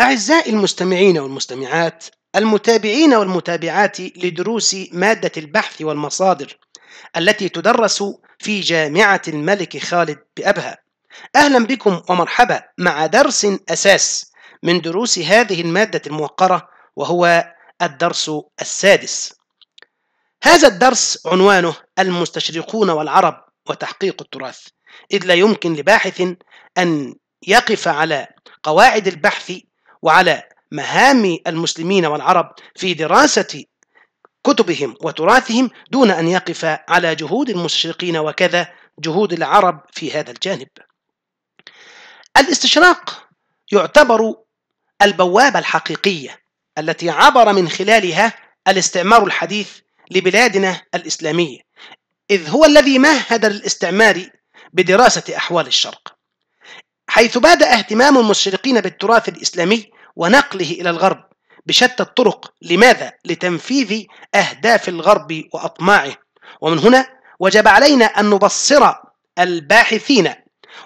أعزائي المستمعين والمستمعات، المتابعين والمتابعات لدروس مادة البحث والمصادر التي تدرس في جامعة الملك خالد بأبها. أهلا بكم ومرحبا مع درس أساس من دروس هذه المادة الموقرة وهو الدرس السادس. هذا الدرس عنوانه المستشرقون والعرب وتحقيق التراث، إذ لا يمكن لباحث أن يقف على قواعد البحث وعلى مهام المسلمين والعرب في دراسة كتبهم وتراثهم دون أن يقف على جهود المشرقين وكذا جهود العرب في هذا الجانب. الاستشراق يعتبر البوابة الحقيقية التي عبر من خلالها الاستعمار الحديث لبلادنا الإسلامية، إذ هو الذي مهد للاستعمار بدراسة أحوال الشرق. حيث بدا اهتمام المشرقين بالتراث الإسلامي ونقله إلى الغرب بشتى الطرق لماذا؟ لتنفيذ أهداف الغرب وأطماعه ومن هنا وجب علينا أن نبصر الباحثين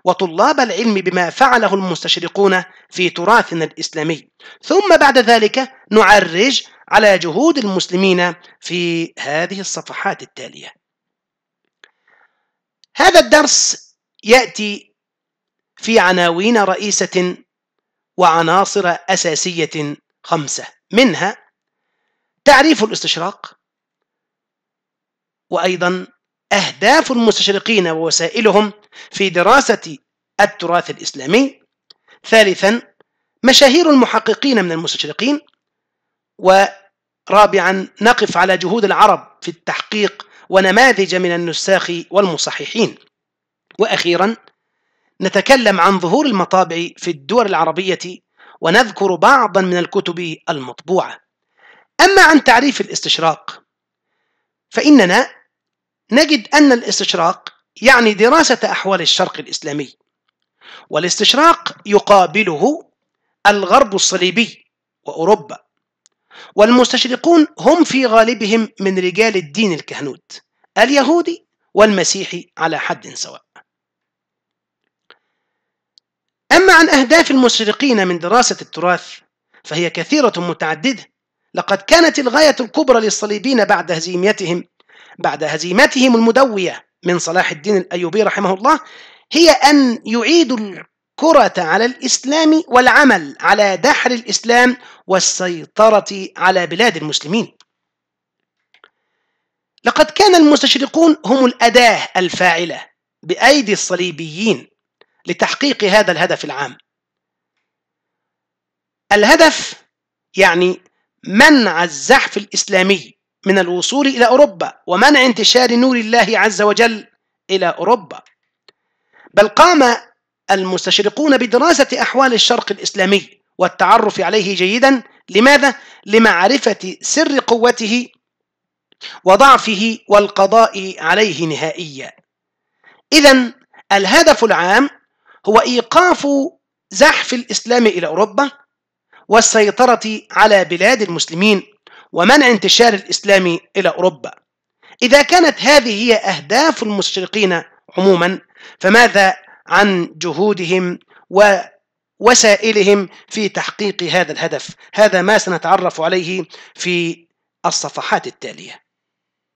وطلاب العلم بما فعله المستشرقون في تراثنا الإسلامي ثم بعد ذلك نعرج على جهود المسلمين في هذه الصفحات التالية هذا الدرس يأتي في عناوين رئيسة وعناصر أساسية خمسة منها تعريف الاستشراق وأيضا أهداف المستشرقين ووسائلهم في دراسة التراث الإسلامي ثالثا مشاهير المحققين من المستشرقين ورابعا نقف على جهود العرب في التحقيق ونماذج من النساخ والمصححين واخيرا نتكلم عن ظهور المطابع في الدول العربية ونذكر بعضا من الكتب المطبوعة أما عن تعريف الاستشراق فإننا نجد أن الاستشراق يعني دراسة أحوال الشرق الإسلامي والاستشراق يقابله الغرب الصليبي وأوروبا والمستشرقون هم في غالبهم من رجال الدين الكهنوت اليهودي والمسيحي على حد سواء أما عن أهداف المشرقين من دراسة التراث فهي كثيرة متعددة لقد كانت الغاية الكبرى للصليبيين بعد هزيمتهم بعد هزيمتهم المدوية من صلاح الدين الأيوبي رحمه الله هي أن يعيدوا الكرة على الإسلام والعمل على دحر الإسلام والسيطرة على بلاد المسلمين لقد كان المستشرقون هم الأداة الفاعلة بأيدي الصليبيين لتحقيق هذا الهدف العام الهدف يعني منع الزحف الاسلامي من الوصول الى اوروبا ومنع انتشار نور الله عز وجل الى اوروبا بل قام المستشرقون بدراسه احوال الشرق الاسلامي والتعرف عليه جيدا لماذا لمعرفه سر قوته وضعفه والقضاء عليه نهائيا اذا الهدف العام هو إيقاف زحف الإسلام إلى أوروبا والسيطرة على بلاد المسلمين ومنع انتشار الإسلام إلى أوروبا إذا كانت هذه هي أهداف المشرقين عموما فماذا عن جهودهم ووسائلهم في تحقيق هذا الهدف هذا ما سنتعرف عليه في الصفحات التاليه